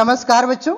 नमस्कार बच्चों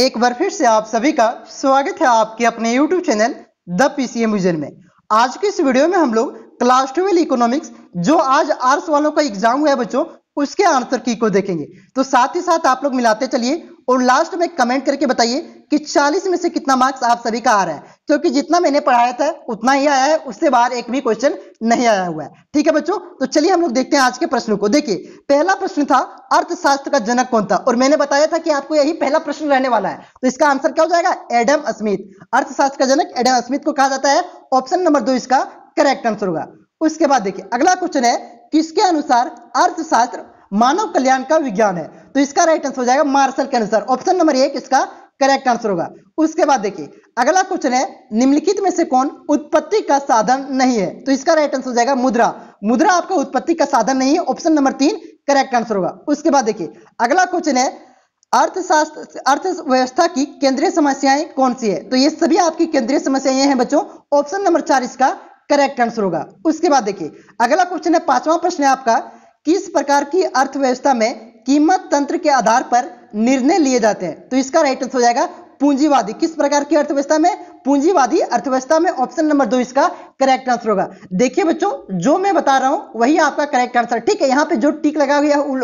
एक बार फिर से आप सभी का स्वागत है आपके अपने YouTube channel the C vision में आज के इस वीडियो में हम लोग क्लास ट्वेल्व इकोनॉमिक्स जो आज आर्ट्स वालों का एग्जाम हुआ है बच्चों उसके आंसर की को देखेंगे तो साथ ही साथ आप लोग मिलाते चलिए और लास्ट में कमेंट करके बताइए कि 40 में से कितना मार्क्स आप सभी का आ रहा है क्योंकि जितना मैंने पढ़ाया था उतना ही आया है उससे बाहर एक भी क्वेश्चन नहीं आया हुआ है ठीक है बच्चों तो चलिए हम लोग देखते हैं आज के प्रश्न को देखिए पहला प्रश्न था अर्थशास्त्र का जनक कौन था और मैंने बताया था कि आपको यही पहला प्रश्न रहने वाला है तो इसका आंसर क्या हो जाएगा एडम स्मित अर्थशास्त्र का जनक एडम स्मित को कहा जाता है ऑप्शन नंबर दो इसका करेक्ट आंसर होगा उसके बाद देखिए अगला क्वेश्चन है किसके अनुसार अर्थशास्त्र मानव कल्याण का विज्ञान है तो इसका राइट आंसर हो जाएगा मार्शल के अनुसार ऑप्शन नंबर एक इसका करेक्ट आंसर होगा उसके बाद देखिए अगला क्वेश्चन है निम्नलिखित में से कौन उत्पत्ति का साधन नहीं है तो इसका राइट आंसर हो जाएगा मुद्रा मुद्रा आपका उत्पत्ति का साधन नहीं है ऑप्शन नंबर तीन करेक्ट आंसर होगा उसके बाद देखिए अगला क्वेश्चन है अर्थशास्त्र अर्थव्यवस्था की केंद्रीय समस्याएं कौन सी है तो ये सभी आपकी केंद्रीय समस्याएं हैं बच्चों ऑप्शन नंबर चार इसका करेक्ट आंसर होगा उसके बाद देखिए अगला क्वेश्चन है पांचवा प्रश्न है आपका किस प्रकार की अर्थव्यवस्था में कीमत तंत्र के आधार पर निर्णय लिए जाते हैं तो इसका राइट आंसर हो जाएगा पूंजीवादी किस प्रकार की अर्थव्यवस्था में पूंजीवादी अर्थव्यवस्था में ऑप्शन नंबर दो इसका करेक्ट आंसर होगा देखिए बच्चों जो मैं बता रहा हूं वही आपका करेक्ट आंसर ठीक है यहाँ पे जो टिक लगा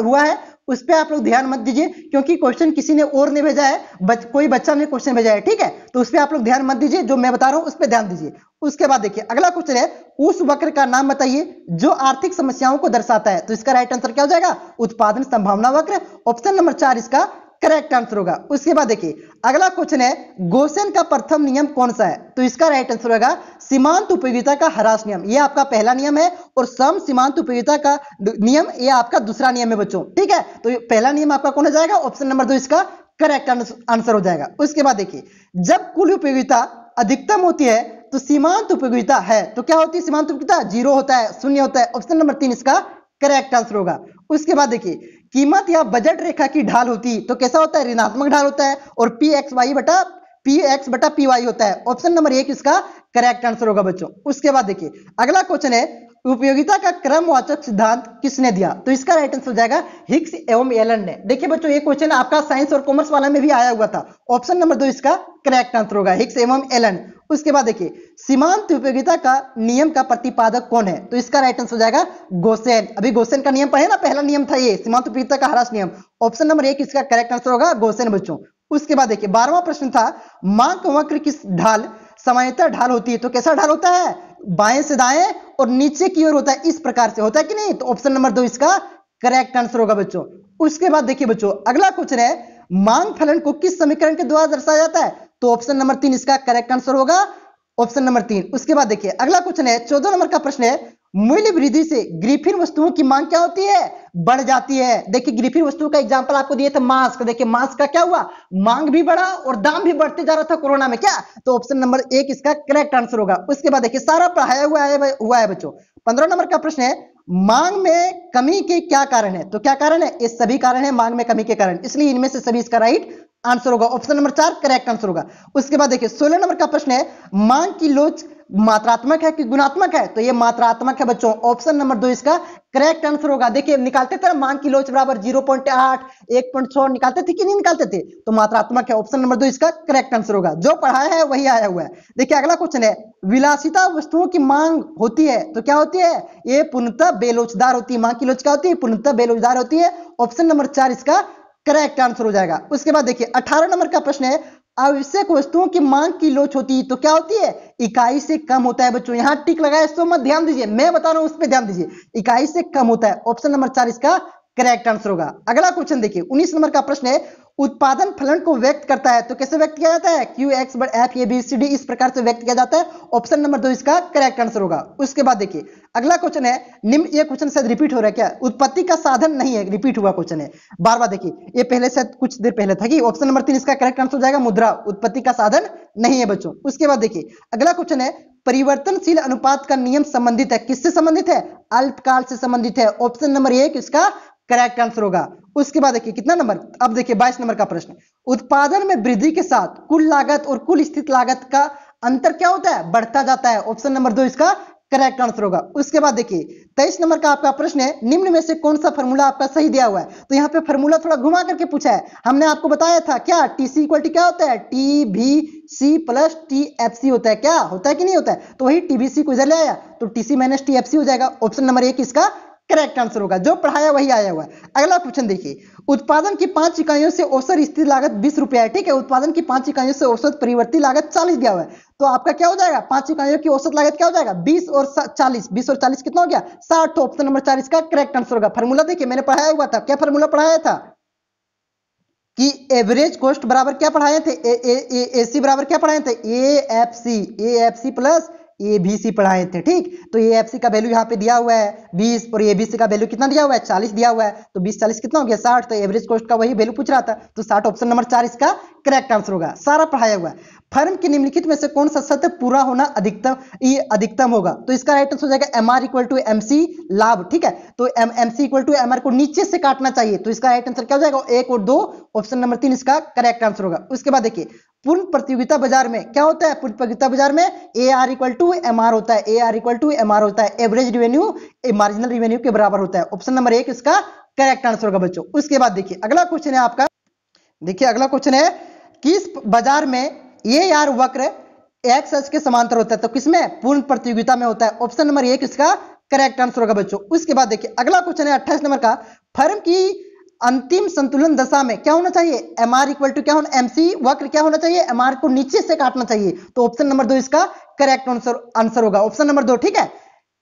हुआ है उस पर आप लोग ध्यान मत दीजिए क्योंकि क्वेश्चन किसी ने और ने भेजा है बच, कोई बच्चा ने क्वेश्चन भेजा है ठीक है तो उस पर आप लोग ध्यान मत दीजिए जो मैं बता रहा हूं उस पर ध्यान दीजिए उसके बाद देखिए अगला क्वेश्चन है उस वक्र का नाम बताइए जो आर्थिक समस्याओं को दर्शाता है तो इसका राइट आंसर क्या हो जाएगा उत्पादन संभावना वक्र ऑप्शन नंबर चार इसका करेक्ट आंसर होगा उसके बाद देखिए अगला क्वेश्चन है गोसेन का प्रथम नियम कौन सा है तो इसका राइट आंसर होगा सीमांत उपयोगिता का हरास नियम ये आपका पहला नियम है और सम सीमांत उपयोगिता का नियम ये आपका दूसरा नियम है बच्चों ठीक है तो पहला नियम आपका कौन हो जाएगा ऑप्शन नंबर दो इसका करेक्ट आंसर हो जाएगा उसके बाद देखिए जब कुल उपयोगिता अधिकतम होती है तो सीमांत उपयोगिता है तो क्या होती है सीमांत उपयोगिता जीरो होता है शून्य होता है ऑप्शन नंबर तीन इसका करेक्ट आंसर होगा उसके बाद देखिए कीमत या बजट रेखा की ढाल होती तो कैसा होता है ऋणात्मक ढाल होता है और पी एक्स वाई बटा पी एक्स बटा पी वाई होता है ऑप्शन नंबर एक इसका करेक्ट आंसर होगा बच्चों उसके बाद देखिए अगला क्वेश्चन है उपयोगिता का क्रमवाचक सिद्धांत किसने दिया तो इसका राइट आंसर हो जाएगा हिक्स एवं एलन ने देखिए बच्चों ये क्वेश्चन आपका साइंस और कॉमर्स वाला में भी आया हुआ था ऑप्शन नंबर दो इसका करेक्ट आंसर होगा हिक्स एवं एलन उसके बाद देखिए सीमांत उपयोगिता का नियम का प्रतिपादक कौन है तो इसका राइट आंसर हो जाएगा गोसेन अभी गोसेन का नियम पढ़े ना पहला नियम था ये सीमांत उपयोगिता का हरास नियम ऑप्शन नंबर एक इसका करेक्ट आंसर होगा गोसेन बच्चों उसके बाद देखिए बारहवा प्रश्न था मांक वक्र किस ढाल सामान्यतः ढाल होती है तो कैसा ढाल होता है बाएं से दाएं और नीचे की ओर होता है इस प्रकार से होता है कि नहीं तो ऑप्शन नंबर दो इसका करेक्ट आंसर होगा बच्चों उसके बाद देखिए बच्चों अगला क्वेश्चन है मांग फलन को किस समीकरण के द्वारा दर्शाया जाता है तो ऑप्शन नंबर तीन इसका करेक्ट आंसर होगा ऑप्शन नंबर तीन उसके बाद देखिए अगला क्वेश्चन है चौदह नंबर का प्रश्न है मूल्य वृद्धि से ग्रीफिन वस्तुओं की मांग क्या होती है बढ़ जाती है देखिए ग्रीफिन वस्तुओं का एग्जाम्पल आपको दिए थे मास्क तो देखिए मास्क का क्या हुआ मांग भी बढ़ा और दाम भी बढ़ते जा रहा था कोरोना में क्या तो ऑप्शन नंबर एक इसका करेक्ट आंसर होगा उसके बाद देखिए सारा पढ़ाया हुआ है हुआ है बच्चों पंद्रह नंबर का प्रश्न है मांग में कमी के क्या कारण है तो क्या कारण है ये सभी कारण है मांग में कमी के कारण इसलिए इनमें से सभी इसका राइट आंसर होगा ऑप्शन नंबर चार करेक्ट आंसर होगा उसके बाद देखिए सोलह नंबर का प्रश्न है मांग की लोच मात्रात्मक है कि गुणात्मक है तो ये मात्रात्मक है बच्चों ऑप्शन नंबर दो इसका करेक्ट आंसर होगा देखिए निकालते थे मांग की लोच बराबर जीरो पॉइंट आठ एक पॉइंट छो निकालते थे कि नहीं निकालते थे तो मात्रात्मक है ऑप्शन नंबर दो इसका करेक्ट आंसर होगा जो पढ़ाया है वही आया हुआ है देखिए अगला क्वेश्चन है विलासिता वस्तुओं की मांग होती है तो क्या होती है ये पूर्णतः बेलोचदार होती है मांग की लोच क्या होती है पूर्णतः बेलोचदार होती है ऑप्शन नंबर चार इसका करेक्ट आंसर हो जाएगा उसके बाद देखिए 18 नंबर का प्रश्न है आवश्यक वस्तुओं की मांग की लोच होती है तो क्या होती है इकाई से कम होता है बच्चों यहां टिक लगाए सो मत ध्यान दीजिए मैं बता रहा हूं उस पर ध्यान दीजिए इकाई से कम होता है ऑप्शन नंबर चार इसका करेक्ट आंसर होगा अगला क्वेश्चन देखिए उन्नीस नंबर का प्रश्न है उत्पादन फलन को व्यक्त करता है तो कैसे व्यक्त किया जाता है Q X but F A B C D इस प्रकार से व्यक्त किया जाता है ऑप्शन नंबर दो इसका करेक्ट आंसर होगा उसके बाद देखिए अगला क्वेश्चन है निम्न ये क्वेश्चन शायद रिपीट हो रहा है क्या उत्पत्ति का साधन नहीं है रिपीट हुआ क्वेश्चन है बार बार देखिए ये पहले से कुछ देर पहले था कि ऑप्शन नंबर तीन इसका करेक्ट आंसर हो जाएगा मुद्रा उत्पत्ति का साधन नहीं है बच्चों उसके बाद देखिए अगला क्वेश्चन है परिवर्तनशील अनुपात का नियम संबंधित है किससे संबंधित है अल्पकाल से संबंधित है ऑप्शन नंबर एक इसका करेक्ट आंसर होगा उसके बाद देखिए कितना नंबर अब देखिए बाईस नंबर का प्रश्न उत्पादन में वृद्धि के साथ कुल लागत और कुल स्थित लागत का अंतर क्या होता है बढ़ता जाता है ऑप्शन नंबर दो इसका करेक्ट आंसर होगा उसके बाद देखिए तेईस नंबर का आपका प्रश्न है निम्न में से कौन सा फॉर्मूला आपका सही दिया हुआ है तो यहाँ पे फॉर्मूला थोड़ा घुमा करके पूछा है हमने आपको बताया था क्या टी सी इक्वल क्या होता है T B C plus T F C होता है क्या होता है कि नहीं होता है तो वही टीबीसी को इधर ले आया तो TC minus T F C हो जाएगा ऑप्शन नंबर एक इसका करेक्ट आंसर होगा जो पढ़ाया वही आया हुआ है अगला क्वेश्चन देखिए उत्पादन की पांच इकाइयों से औसत स्थिर लागत बीस रुपया है ठीक है उत्पादन की पांच इकाइयों से औसत परिवर्ती लागत चालीस दिया हुआ है तो आपका क्या हो जाएगा पांच इकाइयों की औसत लागत क्या हो जाएगा बीस और चालीस बीस और चालीस कितना हो गया साठ तो ऑप्शन नंबर चालीस का करेक्ट आंसर होगा फॉर्मूला देखिए मैंने पढ़ाया हुआ था क्या फॉर्मूला पढ़ाया था कि एवरेज कॉस्ट बराबर क्या पढ़ाए थे ए सी बराबर क्या पढ़ाए थे A F C A F C plus A B C पढ़ाए थे ठीक तो ए एफ सी का वैल्यू यहाँ पे दिया हुआ है बीस और ए बी सी का वैल्यू कितना दिया हुआ है चालीस दिया हुआ है तो बीस चालीस कितना हो गया साठ तो एवरेज कॉस्ट का वही वैल्यू पूछ रहा था तो साठ ऑप्शन नंबर चार इसका करेक्ट आंसर होगा सारा पढ़ाया हुआ है फर्म के निम्नलिखित में से कौन सा सत्य पूरा होना अधिकतम ये अधिकतम होगा तो इसका राइट आंसर हो जाएगा M R equal to M C लाभ ठीक है तो M M C equal to M R को नीचे से काटना चाहिए तो इसका राइट आंसर क्या हो जाएगा एक और दो ऑप्शन नंबर तीन इसका करेक्ट आंसर होगा उसके बाद देखिए पूर्ण प्रतियोगिता बाजार में क्या होता है पूर्ण प्रतियोगिता बाजार में A R equal to M R होता है A R equal to M R होता है एवरेज रिवेन्यू मार्जिनल रिवेन्यू के बराबर होता है ऑप्शन नंबर एक इसका करेक्ट आंसर होगा बच्चों उसके बाद देखिए अगला क्वेश्चन है आपका देखिए अगला क्वेश्चन है किस बाजार में ये यार वक्र एक्स एच के समांतर होता है तो किसमें पूर्ण प्रतियोगिता में होता है ऑप्शन नंबर एक इसका करेक्ट आंसर होगा बच्चों उसके बाद देखिए अगला क्वेश्चन है अट्ठाईस नंबर का फर्म की अंतिम संतुलन दशा में क्या होना चाहिए एम आर इक्वल टू क्या होना एमसी वक्र क्या होना चाहिए एम आर को नीचे से काटना चाहिए तो ऑप्शन नंबर दो इसका करेक्ट आंसर आंसर होगा ऑप्शन नंबर दो ठीक है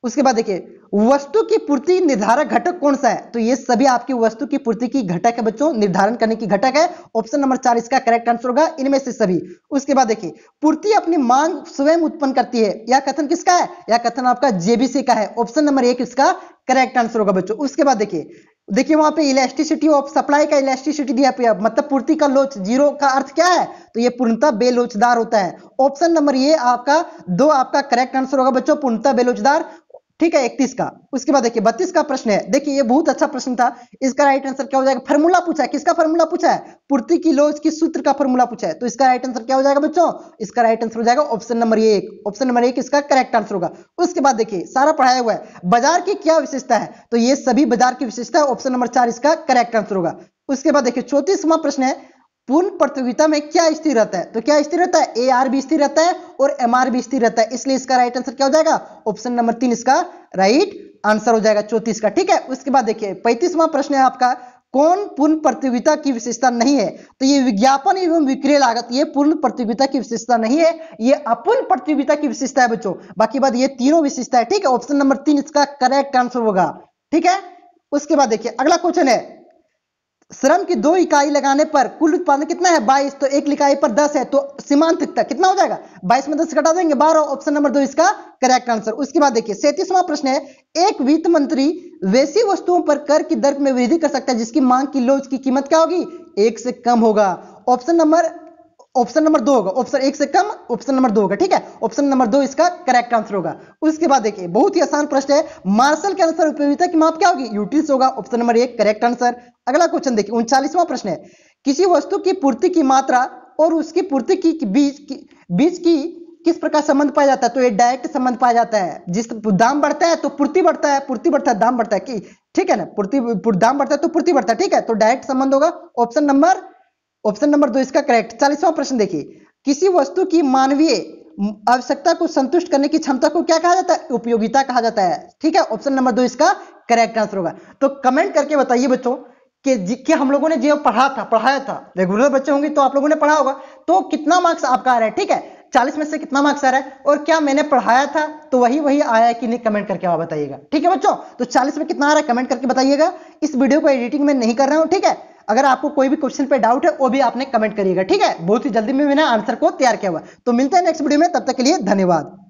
उसके बाद देखिए वस्तु की पूर्ति निर्धारक घटक कौन सा है तो ये सभी आपकी वस्तु की पूर्ति की घटक है बच्चों निर्धारण करने की घटक है ऑप्शन नंबर चार इसका करेक्ट आंसर होगा इनमें से सभी उसके बाद देखिए पूर्ति अपनी मांग स्वयं उत्पन्न करती है यह कथन किसका है यह कथन आपका जेबीसी का है ऑप्शन नंबर एक इसका करेक्ट आंसर होगा बच्चों उसके बाद देखिए देखिए वहां पे इलेक्ट्रिसिटी ऑफ सप्लाई का इलेक्ट्रिसिटी दिया पे मतलब पूर्ति का लोच जीरो का अर्थ क्या है तो ये पूर्णता बेलोचदार होता है ऑप्शन नंबर ये आपका दो आपका करेक्ट आंसर होगा बच्चों पूर्णता बेलोचदार ठीक है इकतीस का उसके बाद देखिए बत्तीस का प्रश्न है देखिए ये बहुत अच्छा प्रश्न था इसका राइट आंसर क्या हो जाएगा फॉर्मूला पूछा है किसका फॉर्मूला पूछा है पूर्ति की लो की सूत्र का फॉर्मूला पूछा है तो इसका राइट आंसर क्या हो जाएगा बच्चों इसका राइट आंसर हो जाएगा ऑप्शन नंबर एक ऑप्शन नंबर एक इसका करेक्ट आंसर होगा उसके बाद देखिए सारा पढ़ाया हुआ है बाजार की क्या विशेषता है तो ये सभी बाजार की विशेषता है ऑप्शन नंबर चार इसका करेक्ट आंसर होगा उसके बाद देखिए चौतीसवा प्रश्न है पूर्ण प्रतियोगिता में क्या स्थिर रहता है तो क्या स्थिर रहता है ए आर भी स्थिर रहता है और एम आर भी स्थिर रहता है इसलिए इसका राइट आंसर क्या हो जाएगा ऑप्शन नंबर तीन इसका राइट आंसर हो जाएगा चौतीस का ठीक है उसके बाद देखिए पैंतीसवां प्रश्न है आपका कौन पूर्ण प्रतियोगिता की विशेषता नहीं है तो ये विज्ञापन एवं विक्रय लागत ये पूर्ण प्रतियोगिता की विशेषता नहीं है ये अपूर्ण प्रतियोगिता की विशेषता है बच्चों बाकी बात ये तीनों विशेषता है ठीक है ऑप्शन नंबर तीन इसका करेक्ट आंसर होगा ठीक है उसके बाद देखिए अगला क्वेश्चन है श्रम की दो इकाई लगाने पर कुल उत्पादन कितना है बाईस तो एक इकाई पर दस है तो सीमांत तक कितना हो जाएगा बाईस में दस घटा देंगे बारह ऑप्शन नंबर दो इसका करेक्ट आंसर उसके बाद देखिए सैतीसवां प्रश्न है एक वित्त मंत्री वैसी वस्तुओं पर कर की दर में वृद्धि कर सकता है जिसकी मांग की लोज की कीमत क्या होगी एक से कम होगा ऑप्शन नंबर ऑप्शन नंबर दो होगा ऑप्शन एक से कम ऑप्शन नंबर दो होगा ठीक है ऑप्शन नंबर दो इसका करेक्ट आंसर होगा उसके बाद देखिए बहुत ही आसान प्रश्न है मार्शल के अनुसार उपयोगिता की माप क्या होगी यूटीस होगा ऑप्शन नंबर एक करेक्ट आंसर अगला क्वेश्चन देखिए उनचालीसवा प्रश्न है किसी वस्तु की पूर्ति की मात्रा और उसकी पूर्ति की बीज की बीज की किस प्रकार संबंध पाया जाता है तो ये डायरेक्ट संबंध पाया जाता है जिस दाम बढ़ता है तो पूर्ति बढ़ता है पूर्ति बढ़ता है दाम बढ़ता है कि ठीक है ना पूर्ति दाम बढ़ता है तो पूर्ति बढ़ता है ठीक है तो डायरेक्ट संबंध होगा ऑप्शन नंबर ऑप्शन नंबर दो इसका करेक्ट चालीसवां प्रश्न देखिए किसी वस्तु की मानवीय आवश्यकता को संतुष्ट करने की क्षमता को क्या कहा जाता है उपयोगिता कहा जाता है ठीक है ऑप्शन नंबर दो इसका करेक्ट आंसर होगा तो कमेंट करके बताइए बच्चों कि जिसके हम लोगों ने जो पढ़ा था पढ़ाया था रेगुलर बच्चे होंगे तो आप लोगों ने पढ़ा होगा तो कितना मार्क्स आपका आ रहा है ठीक है चालीस में से कितना मार्क्स आ रहा है और क्या मैंने पढ़ाया था तो वही वही आया कि नहीं कमेंट करके आप बताइएगा ठीक है बच्चों तो चालीस में कितना आ रहा है कमेंट करके बताइएगा इस वीडियो को एडिटिंग में नहीं कर रहा हूं ठीक है अगर आपको कोई भी क्वेश्चन पे डाउट है वो भी आपने कमेंट करिएगा ठीक है बहुत ही जल्दी में मैंने आंसर को तैयार किया हुआ तो मिलते हैं नेक्स्ट वीडियो में तब तक के लिए धन्यवाद